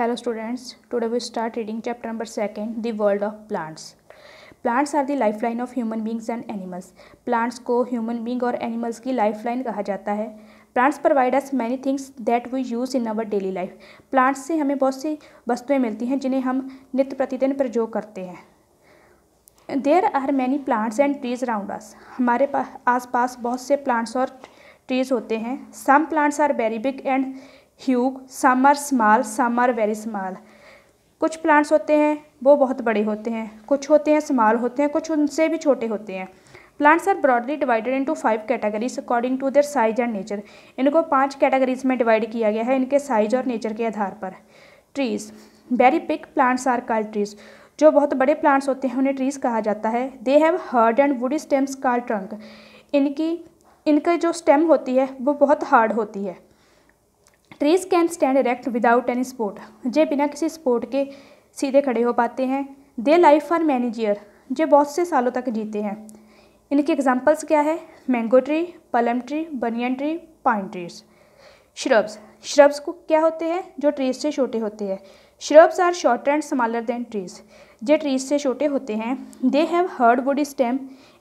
hello students today we start reading chapter number second the world of plants plants are the lifeline of human beings and animals plants को human being और animals की lifeline कहा जाता है plants provide us many things that we use in our daily life plants से हमें बहुत सी वस्तुएँ मिलती हैं जिन्हें हम नित्य प्रतिदिन प्रयोग करते हैं there are many plants and trees around us हमारे पास पास बहुत से प्लांट्स और ट्रीज होते हैं some plants are very big and huge some are small some are very small कुछ प्लांट्स होते हैं वो बहुत बड़े होते हैं कुछ होते हैं स्मॉल होते हैं कुछ उनसे भी छोटे होते हैं plants are broadly divided into five categories according to their size and nature इनको पांच कैटेगरीज में डिवाइड किया गया है इनके साइज और नेचर के आधार पर trees very big plants are called trees जो बहुत बड़े प्लांट्स होते हैं उन्हें ट्रीज़ कहा जाता है they have hard and woody stems call trunk इनकी इनके जो स्टेम होती है वो बहुत हार्ड होती है trees can stand erect without any support जे बिना किसी सपोर्ट के सीधे खड़े हो पाते हैं दे लाइफ फॉर मैनेजियर जो बहुत से सालों तक जीते हैं इनके एग्जाम्पल्स क्या है mango tree palm tree banyan tree pine trees shrubs shrubs को क्या होते हैं जो ट्रीज से छोटे होते हैं shrubs are shorter and smaller than trees जो ट्रीज से छोटे होते हैं they have hard body stem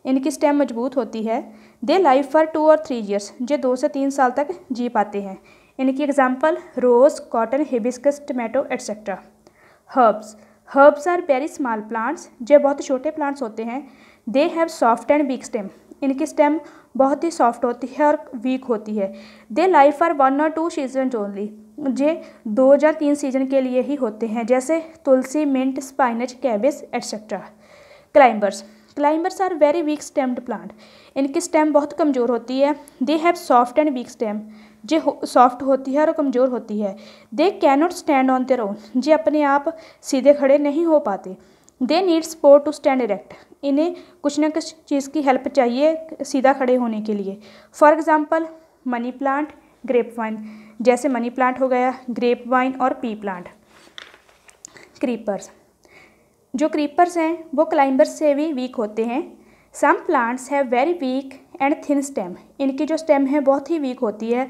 इनकी स्टेम मजबूत होती है दे लाइफ फॉर टू और थ्री ईयर्स जो दो से तीन साल तक जी पाते हैं यानी कि example rose cotton hibiscus tomato etcetera herbs herbs are very small plants जो बहुत छोटे प्लांट्स होते हैं they have soft and weak stem इनकी स्टेम बहुत ही सॉफ्ट होती है और वीक होती है दे लाइफ आर वन और टू सीजन ओनली जे दो या तीन सीजन के लिए ही होते हैं जैसे तुलसी mint spinach cabbage etcetera climbers climbers are very weak stemmed plant इनकी स्टेम बहुत कमज़ोर होती है they have soft and weak stem जो सॉफ्ट होती है और कमज़ोर होती है they cannot stand on their own जे अपने आप सीधे खड़े नहीं हो पाते they need support to stand erect इन्हें कुछ ना कुछ चीज़ की हेल्प चाहिए सीधा खड़े होने के लिए for example money plant grape vine जैसे मनी प्लांट हो गया ग्रेप वाइन और पी प्लांट क्रीपर्स जो क्रीपर्स हैं वो क्लाइंबर्स से भी वीक होते हैं some plants have very weak and thin stem इनकी जो स्टेम है बहुत ही वीक होती है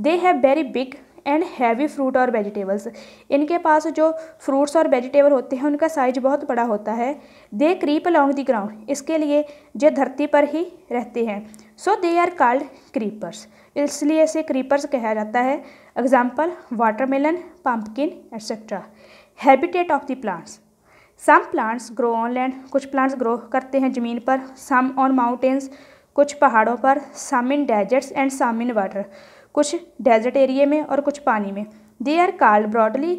they have very big and heavy fruit और वेजिटेबल्स इनके पास जो फ्रूट्स और वेजिटेबल होते हैं उनका साइज बहुत बड़ा होता है they creep along the ground इसके लिए जो धरती पर ही रहते हैं so they are called creepers इसलिए इसे क्रीपर्स कहा जाता है example watermelon pumpkin etcetera habitat of the plants some plants grow on land कुछ प्लांट्स ग्रो करते हैं ज़मीन पर सम ऑन माउंटेन्स कुछ पहाड़ों पर some in deserts and some in water कुछ डेजर्ट एरिए में और कुछ पानी में they are called broadly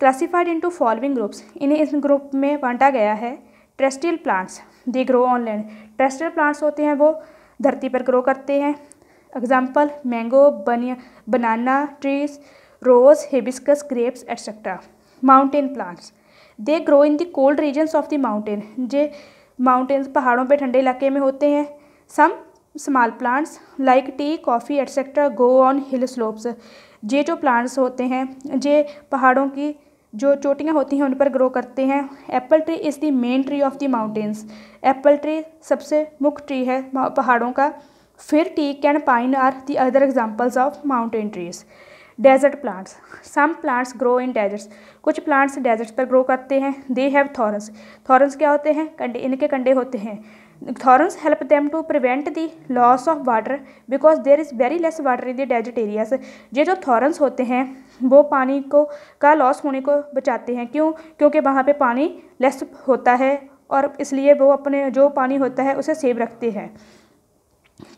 classified into following groups इन्हें इस ग्रुप में बांटा गया है terrestrial plants they grow on land terrestrial plants होते हैं वो धरती पर ग्रो करते हैं example mango banyan banana trees rose hibiscus grapes etcetera mountain plants they grow in the cold regions of the mountain जे माउंटेन्स पहाड़ों पर ठंडे इलाके में होते हैं some small plants like tea coffee etcetera go on hill slopes ये जो प्लांट्स होते हैं ये पहाड़ों की जो चोटियाँ होती हैं उन पर ग्रो करते हैं apple tree is the main tree of the mountains apple tree सबसे मुख्य ट्री है पहाड़ों का फिर teak and pine are the other examples of mountain trees desert plants some plants grow in deserts कुछ प्लांट्स डेजर्ट्स पर grow करते हैं दे हैव थॉरन्स थॉरन्स क्या होते हैं कंडे इनके कंडे होते हैं thorns help them to prevent the loss of water because there is very less water in the desert areas ये जो थॉरन्स होते हैं वो पानी को का लॉस होने को बचाते हैं क्यों क्योंकि वहाँ पर पानी लेस होता है और इसलिए वो अपने जो पानी होता है उसे सेव रखते हैं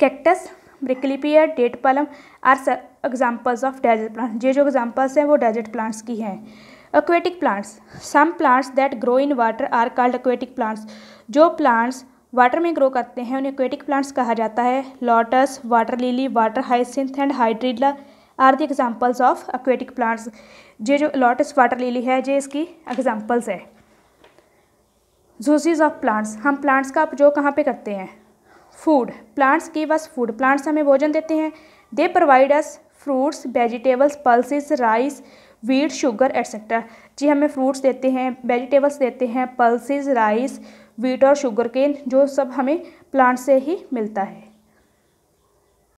cactus prickly pear date palm are examples of desert plant ये जो एग्जाम्पल्स हैं वो डेजर्ट प्लांट्स की हैं aquatic plants some plants that grow in water are called aquatic plants जो प्लांट्स वाटर में ग्रो करते हैं उन्हें एक्वेटिक प्लांट्स कहा जाता है lotus water lily water hyacinth and hydrilla are the examples of aquatic plants ये जो लॉटस वाटर लिली है ये इसकी एग्जाम्पल्स है जूसीज ऑफ प्लांट्स हम प्लांट्स का उपयोग कहाँ पे करते हैं food plants give us food plants हमें भोजन देते हैं they provide us fruits vegetables pulses rice wheat sugar etcetera जी हमें फ्रूट्स देते हैं वेजिटेबल्स देते हैं पल्सिस राइस वीट और शुगर केन जो सब हमें प्लांट्स से ही मिलता है